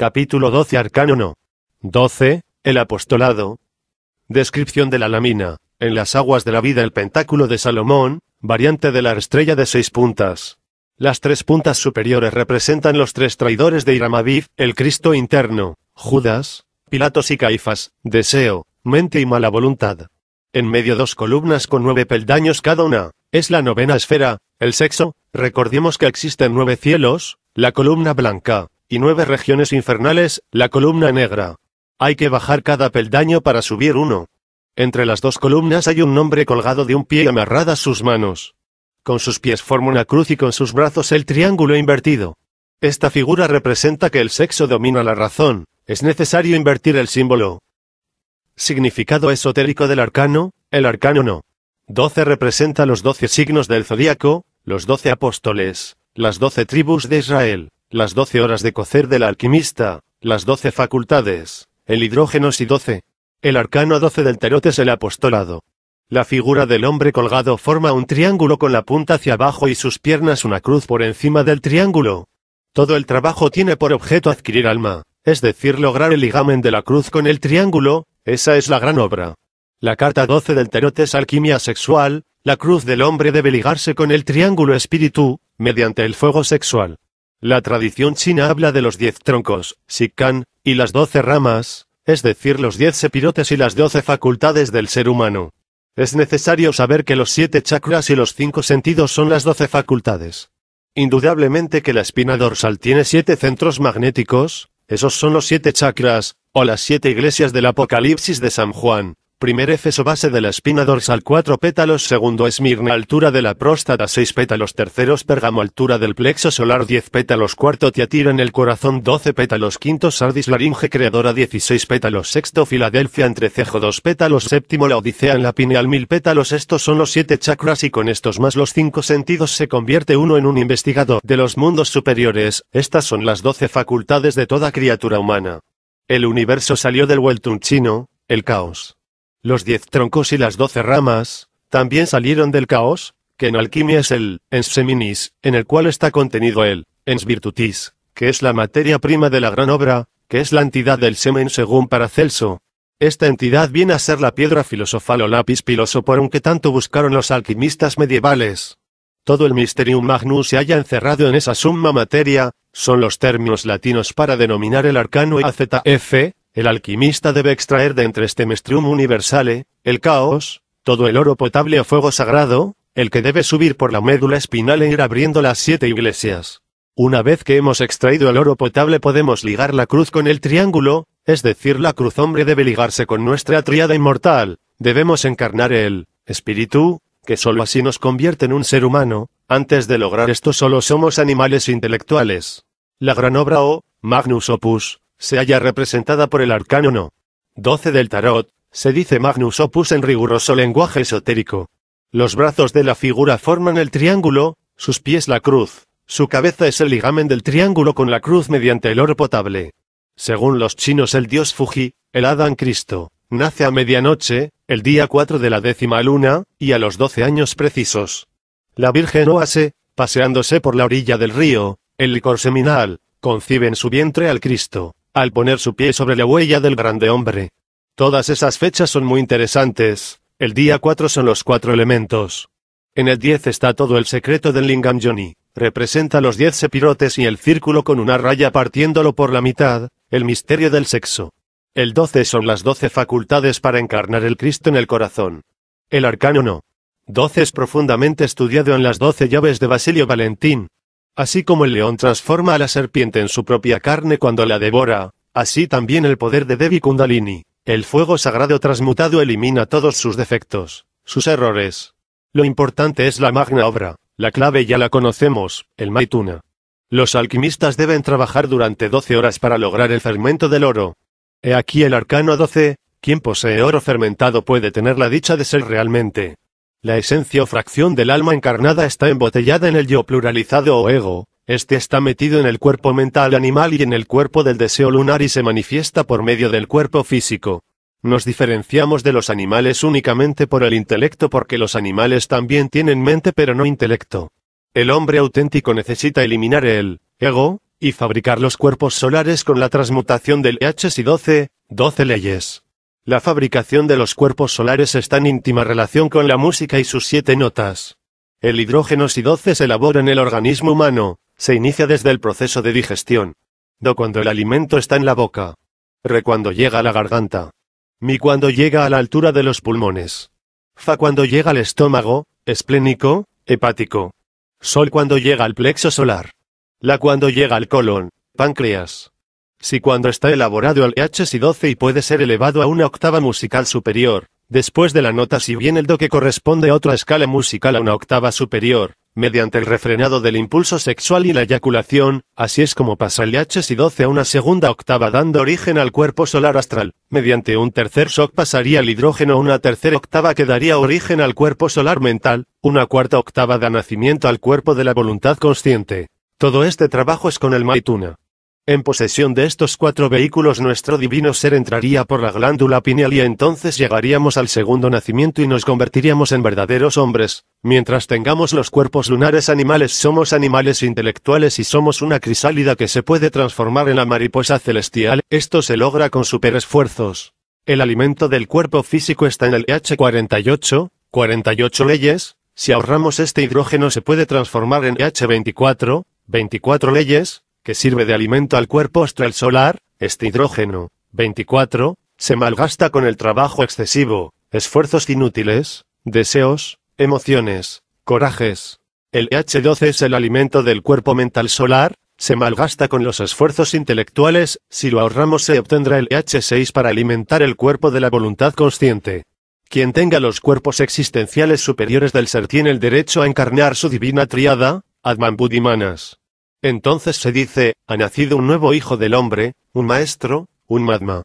Capítulo 12 Arcánono. 12. El apostolado. Descripción de la lámina. En las aguas de la vida el pentáculo de Salomón, variante de la estrella de seis puntas. Las tres puntas superiores representan los tres traidores de Iramaviv, el Cristo interno, Judas, Pilatos y Caifas, deseo, mente y mala voluntad. En medio dos columnas con nueve peldaños cada una, es la novena esfera, el sexo, recordemos que existen nueve cielos, la columna blanca, y nueve regiones infernales, la columna negra. Hay que bajar cada peldaño para subir uno. Entre las dos columnas hay un hombre colgado de un pie y amarradas sus manos. Con sus pies forma una cruz y con sus brazos el triángulo invertido. Esta figura representa que el sexo domina la razón, es necesario invertir el símbolo. Significado esotérico del arcano, el arcano no. 12 representa los 12 signos del zodíaco, los 12 apóstoles, las 12 tribus de Israel las doce horas de cocer del alquimista, las doce facultades, el hidrógeno y doce. El arcano doce del tarot es el apostolado. La figura del hombre colgado forma un triángulo con la punta hacia abajo y sus piernas una cruz por encima del triángulo. Todo el trabajo tiene por objeto adquirir alma, es decir, lograr el ligamen de la cruz con el triángulo, esa es la gran obra. La carta doce del tarot es alquimia sexual, la cruz del hombre debe ligarse con el triángulo espíritu, mediante el fuego sexual. La tradición china habla de los diez troncos, Sikkan, y las doce ramas, es decir, los diez sepirotes y las doce facultades del ser humano. Es necesario saber que los siete chakras y los cinco sentidos son las doce facultades. Indudablemente que la espina dorsal tiene siete centros magnéticos, esos son los siete chakras, o las siete iglesias del Apocalipsis de San Juan, Primer efeso base de la espina dorsal 4 pétalos. Segundo esmirna altura de la próstata 6 pétalos. tercero pérgamo altura del plexo solar 10 pétalos. Cuarto tiatira en el corazón 12 pétalos. Quinto sardis laringe creadora 16 pétalos. Sexto filadelfia entrecejo 2 pétalos. Séptimo la odisea en la pineal 1000 pétalos. Estos son los 7 chakras y con estos más los 5 sentidos se convierte uno en un investigador de los mundos superiores. Estas son las 12 facultades de toda criatura humana. El universo salió del un chino, el caos. Los diez troncos y las doce ramas, también salieron del caos, que en alquimia es el ens seminis, en el cual está contenido el ens virtutis, que es la materia prima de la gran obra, que es la entidad del semen según Paracelso. Esta entidad viene a ser la piedra filosofal o lápiz piloso un que tanto buscaron los alquimistas medievales. Todo el misterium Magnus se haya encerrado en esa summa materia, son los términos latinos para denominar el arcano AZF, el alquimista debe extraer de entre este mestrium universale, el caos, todo el oro potable o fuego sagrado, el que debe subir por la médula espinal e ir abriendo las siete iglesias. Una vez que hemos extraído el oro potable podemos ligar la cruz con el triángulo, es decir, la cruz hombre debe ligarse con nuestra triada inmortal, debemos encarnar el espíritu, que sólo así nos convierte en un ser humano, antes de lograr esto solo somos animales intelectuales. La gran obra o oh, Magnus Opus se halla representada por el arcano no. 12 del tarot, se dice Magnus Opus en riguroso lenguaje esotérico. Los brazos de la figura forman el triángulo, sus pies la cruz, su cabeza es el ligamen del triángulo con la cruz mediante el oro potable. Según los chinos el dios Fuji, el Adán Cristo, nace a medianoche, el día 4 de la décima luna, y a los 12 años precisos. La Virgen Oase, paseándose por la orilla del río, el licor seminal, concibe en su vientre al Cristo al poner su pie sobre la huella del grande hombre. Todas esas fechas son muy interesantes. El día 4 son los cuatro elementos. En el 10 está todo el secreto del Lingam Johnny. Representa los 10 sepirotes y el círculo con una raya partiéndolo por la mitad, el misterio del sexo. El 12 son las 12 facultades para encarnar el Cristo en el corazón. El arcano no. 12 es profundamente estudiado en las 12 llaves de Basilio Valentín. Así como el león transforma a la serpiente en su propia carne cuando la devora, Así también el poder de Devi Kundalini, el fuego sagrado transmutado elimina todos sus defectos, sus errores. Lo importante es la magna obra, la clave ya la conocemos, el Maituna. Los alquimistas deben trabajar durante 12 horas para lograr el fermento del oro. He aquí el arcano 12, quien posee oro fermentado puede tener la dicha de ser realmente. La esencia o fracción del alma encarnada está embotellada en el yo pluralizado o ego, este está metido en el cuerpo mental animal y en el cuerpo del deseo lunar y se manifiesta por medio del cuerpo físico. Nos diferenciamos de los animales únicamente por el intelecto porque los animales también tienen mente pero no intelecto. El hombre auténtico necesita eliminar el ego y fabricar los cuerpos solares con la transmutación del H y 12, 12 leyes. La fabricación de los cuerpos solares está en íntima relación con la música y sus siete notas. El hidrógeno SI-12 se elabora en el organismo humano, se inicia desde el proceso de digestión. Do cuando el alimento está en la boca. Re cuando llega a la garganta. Mi cuando llega a la altura de los pulmones. Fa cuando llega al estómago, esplénico, hepático. Sol cuando llega al plexo solar. La cuando llega al colon, páncreas. Si cuando está elaborado al si 12 y puede ser elevado a una octava musical superior, después de la nota si bien el do que corresponde a otra escala musical a una octava superior, mediante el refrenado del impulso sexual y la eyaculación, así es como pasa el HSI 12 a una segunda octava dando origen al cuerpo solar astral. Mediante un tercer shock pasaría el hidrógeno a una tercera octava que daría origen al cuerpo solar mental, una cuarta octava da nacimiento al cuerpo de la voluntad consciente. Todo este trabajo es con el Maituna. En posesión de estos cuatro vehículos nuestro divino ser entraría por la glándula pineal y entonces llegaríamos al segundo nacimiento y nos convertiríamos en verdaderos hombres. Mientras tengamos los cuerpos lunares animales somos animales intelectuales y somos una crisálida que se puede transformar en la mariposa celestial, esto se logra con superesfuerzos. El alimento del cuerpo físico está en el H48, 48 leyes, si ahorramos este hidrógeno se puede transformar en H24, 24 leyes, que sirve de alimento al cuerpo astral solar, este hidrógeno, 24, se malgasta con el trabajo excesivo, esfuerzos inútiles, deseos, emociones, corajes. El H12 es el alimento del cuerpo mental solar, se malgasta con los esfuerzos intelectuales, si lo ahorramos se obtendrá el H6 para alimentar el cuerpo de la voluntad consciente. Quien tenga los cuerpos existenciales superiores del ser tiene el derecho a encarnar su divina triada, Adman Budimanas. Entonces se dice, ha nacido un nuevo hijo del hombre, un maestro, un madma.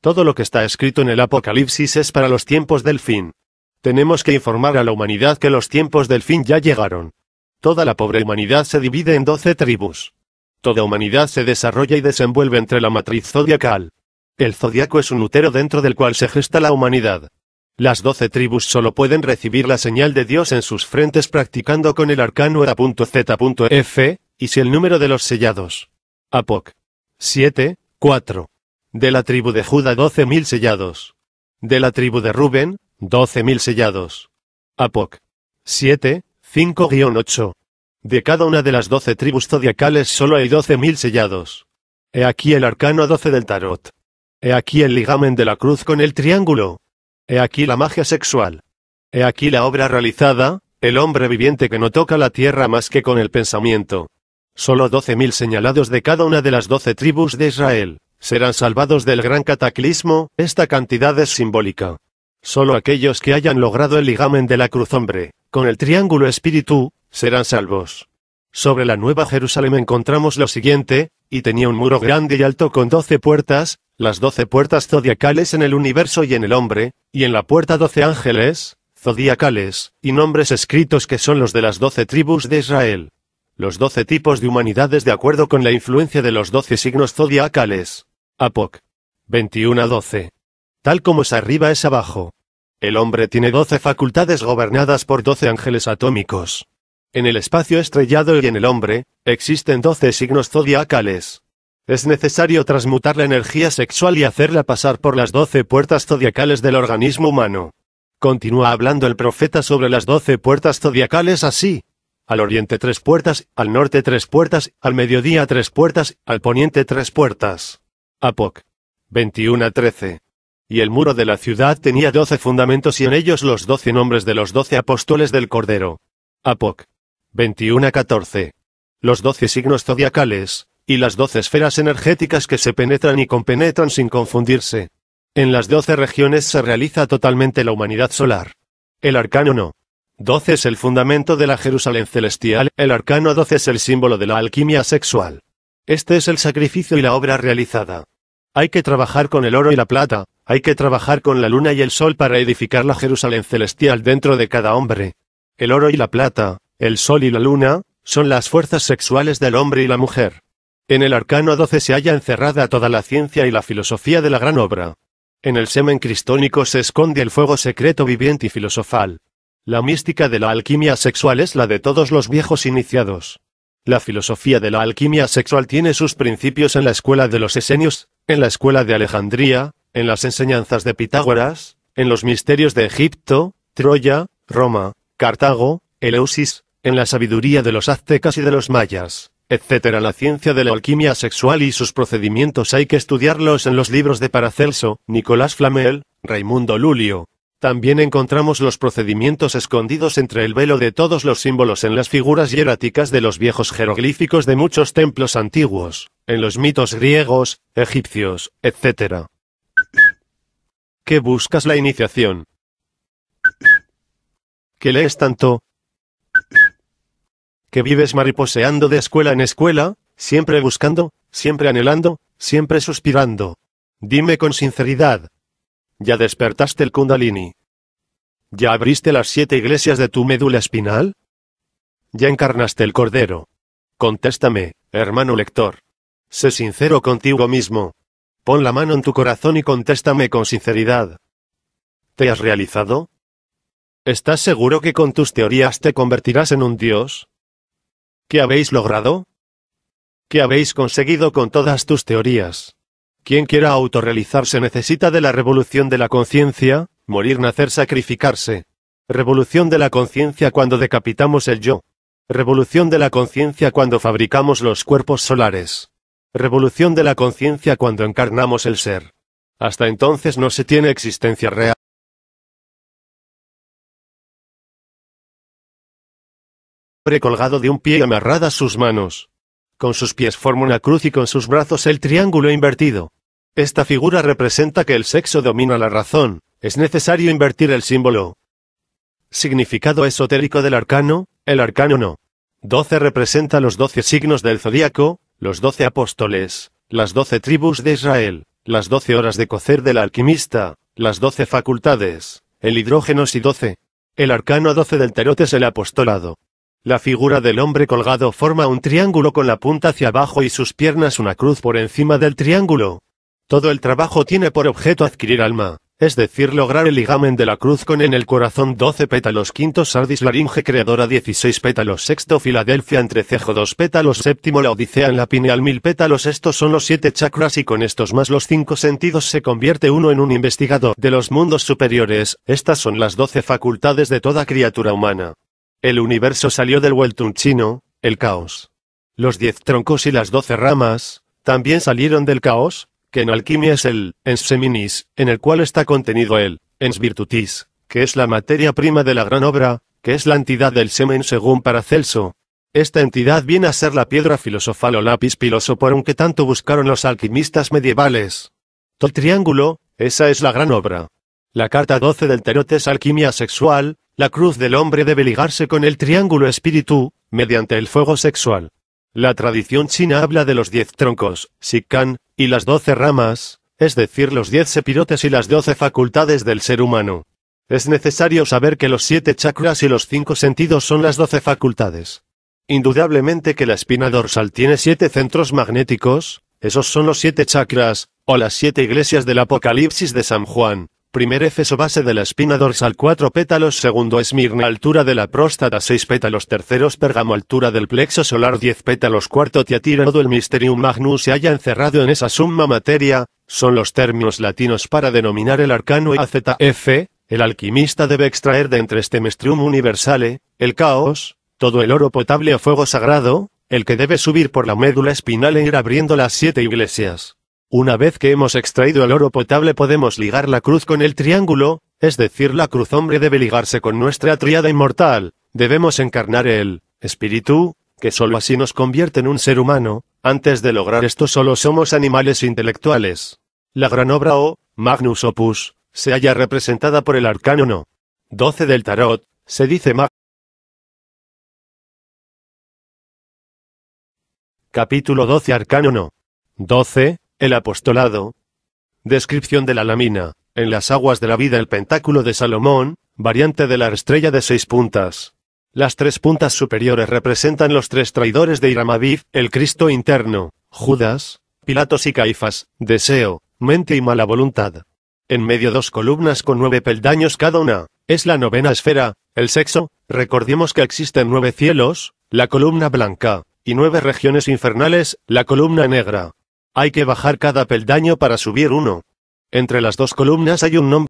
Todo lo que está escrito en el Apocalipsis es para los tiempos del fin. Tenemos que informar a la humanidad que los tiempos del fin ya llegaron. Toda la pobre humanidad se divide en doce tribus. Toda humanidad se desarrolla y desenvuelve entre la matriz zodiacal. El zodiaco es un útero dentro del cual se gesta la humanidad. Las doce tribus solo pueden recibir la señal de Dios en sus frentes practicando con el arcano A.Z.F, y si el número de los sellados. Apoc. 7, 4. De la tribu de Judá 12.000 sellados. De la tribu de Rubén, 12.000 sellados. Apoc. 7, 5-8. De cada una de las doce tribus zodiacales solo hay 12.000 sellados. He aquí el arcano 12 del tarot. He aquí el ligamen de la cruz con el triángulo. He aquí la magia sexual. He aquí la obra realizada, el hombre viviente que no toca la tierra más que con el pensamiento. Solo 12.000 señalados de cada una de las doce tribus de Israel serán salvados del gran cataclismo, esta cantidad es simbólica. Solo aquellos que hayan logrado el ligamen de la cruz Hombre, con el triángulo espíritu, serán salvos. Sobre la Nueva Jerusalén encontramos lo siguiente, y tenía un muro grande y alto con doce puertas, las doce puertas zodiacales en el universo y en el hombre, y en la puerta doce ángeles, zodiacales, y nombres escritos que son los de las doce tribus de Israel. Los doce tipos de humanidades de acuerdo con la influencia de los doce signos zodiacales. Apoc. 21 12. Tal como es arriba es abajo. El hombre tiene doce facultades gobernadas por doce ángeles atómicos. En el espacio estrellado y en el hombre, existen doce signos zodiacales. Es necesario transmutar la energía sexual y hacerla pasar por las doce puertas zodiacales del organismo humano. Continúa hablando el profeta sobre las doce puertas zodiacales así al oriente tres puertas, al norte tres puertas, al mediodía tres puertas, al poniente tres puertas. Apoc. 21 13. Y el muro de la ciudad tenía doce fundamentos y en ellos los doce nombres de los doce apóstoles del Cordero. Apoc. 21 14. Los doce signos zodiacales, y las doce esferas energéticas que se penetran y compenetran sin confundirse. En las doce regiones se realiza totalmente la humanidad solar. El arcano no. 12 es el fundamento de la Jerusalén celestial, el arcano 12 es el símbolo de la alquimia sexual. Este es el sacrificio y la obra realizada. Hay que trabajar con el oro y la plata, hay que trabajar con la luna y el sol para edificar la Jerusalén celestial dentro de cada hombre. El oro y la plata, el sol y la luna, son las fuerzas sexuales del hombre y la mujer. En el arcano 12 se halla encerrada toda la ciencia y la filosofía de la gran obra. En el semen cristónico se esconde el fuego secreto viviente y filosofal. La mística de la alquimia sexual es la de todos los viejos iniciados. La filosofía de la alquimia sexual tiene sus principios en la escuela de los esenios, en la escuela de Alejandría, en las enseñanzas de Pitágoras, en los misterios de Egipto, Troya, Roma, Cartago, Eleusis, en la sabiduría de los aztecas y de los mayas, etc. La ciencia de la alquimia sexual y sus procedimientos hay que estudiarlos en los libros de Paracelso, Nicolás Flamel, Raimundo Lulio, también encontramos los procedimientos escondidos entre el velo de todos los símbolos en las figuras hieráticas de los viejos jeroglíficos de muchos templos antiguos, en los mitos griegos, egipcios, etc. ¿Qué buscas la iniciación? ¿Qué lees tanto? ¿Que vives mariposeando de escuela en escuela, siempre buscando, siempre anhelando, siempre suspirando? Dime con sinceridad, ya despertaste el kundalini. Ya abriste las siete iglesias de tu médula espinal. Ya encarnaste el cordero. Contéstame, hermano lector. Sé sincero contigo mismo. Pon la mano en tu corazón y contéstame con sinceridad. ¿Te has realizado? ¿Estás seguro que con tus teorías te convertirás en un dios? ¿Qué habéis logrado? ¿Qué habéis conseguido con todas tus teorías? Quien quiera autorrealizarse necesita de la revolución de la conciencia, morir, nacer, sacrificarse. Revolución de la conciencia cuando decapitamos el yo. Revolución de la conciencia cuando fabricamos los cuerpos solares. Revolución de la conciencia cuando encarnamos el ser. Hasta entonces no se tiene existencia real. Precolgado de un pie y amarradas sus manos. Con sus pies forma una cruz y con sus brazos el triángulo invertido. Esta figura representa que el sexo domina la razón, es necesario invertir el símbolo. Significado esotérico del arcano, el arcano no. 12 representa los 12 signos del zodíaco, los 12 apóstoles, las 12 tribus de Israel, las 12 horas de cocer del alquimista, las 12 facultades, el hidrógeno y 12. El arcano 12 del tarot es el apostolado. La figura del hombre colgado forma un triángulo con la punta hacia abajo y sus piernas una cruz por encima del triángulo. Todo el trabajo tiene por objeto adquirir alma, es decir, lograr el ligamen de la cruz con en el corazón 12 pétalos quinto sardis laringe creadora 16 pétalos sexto Filadelfia entrecejo 2 pétalos séptimo la odisea en la pineal mil pétalos estos son los siete chakras y con estos más los cinco sentidos se convierte uno en un investigador de los mundos superiores, estas son las 12 facultades de toda criatura humana. El universo salió del Weltun chino, el caos. Los diez troncos y las doce ramas, también salieron del caos, que en alquimia es el ens seminis, en el cual está contenido el ens virtutis, que es la materia prima de la gran obra, que es la entidad del semen según Paracelso. Esta entidad viene a ser la piedra filosofal o lápiz un que tanto buscaron los alquimistas medievales. El triángulo, esa es la gran obra. La carta 12 del tarot es alquimia sexual, la cruz del hombre debe ligarse con el triángulo espíritu, mediante el fuego sexual. La tradición china habla de los diez troncos, kan, y las doce ramas, es decir, los diez sepirotes y las doce facultades del ser humano. Es necesario saber que los siete chakras y los cinco sentidos son las doce facultades. Indudablemente que la espina dorsal tiene siete centros magnéticos, esos son los siete chakras, o las siete iglesias del Apocalipsis de San Juan, Primer efeso base de la espina dorsal 4 pétalos. Segundo esmirna altura de la próstata 6 pétalos. Terceros pérgamo altura del plexo solar 10 pétalos. Cuarto tiatira todo el misterium magnus se haya encerrado en esa suma materia. Son los términos latinos para denominar el arcano y AZF. El alquimista debe extraer de entre este mestrium universale, el caos, todo el oro potable o fuego sagrado, el que debe subir por la médula espinal e ir abriendo las siete iglesias. Una vez que hemos extraído el oro potable podemos ligar la cruz con el triángulo, es decir, la cruz hombre debe ligarse con nuestra triada inmortal, debemos encarnar el espíritu, que solo así nos convierte en un ser humano, antes de lograr esto solo somos animales intelectuales. La gran obra o Magnus Opus se halla representada por el Arcánono. 12 del tarot, se dice Mag. Capítulo 12 el apostolado. Descripción de la lámina. En las aguas de la vida el pentáculo de Salomón, variante de la estrella de seis puntas. Las tres puntas superiores representan los tres traidores de Iramaviv, el Cristo interno, Judas, Pilatos y Caifas, deseo, mente y mala voluntad. En medio dos columnas con nueve peldaños cada una, es la novena esfera, el sexo, recordemos que existen nueve cielos, la columna blanca, y nueve regiones infernales, la columna negra. Hay que bajar cada peldaño para subir uno. Entre las dos columnas hay un nombre.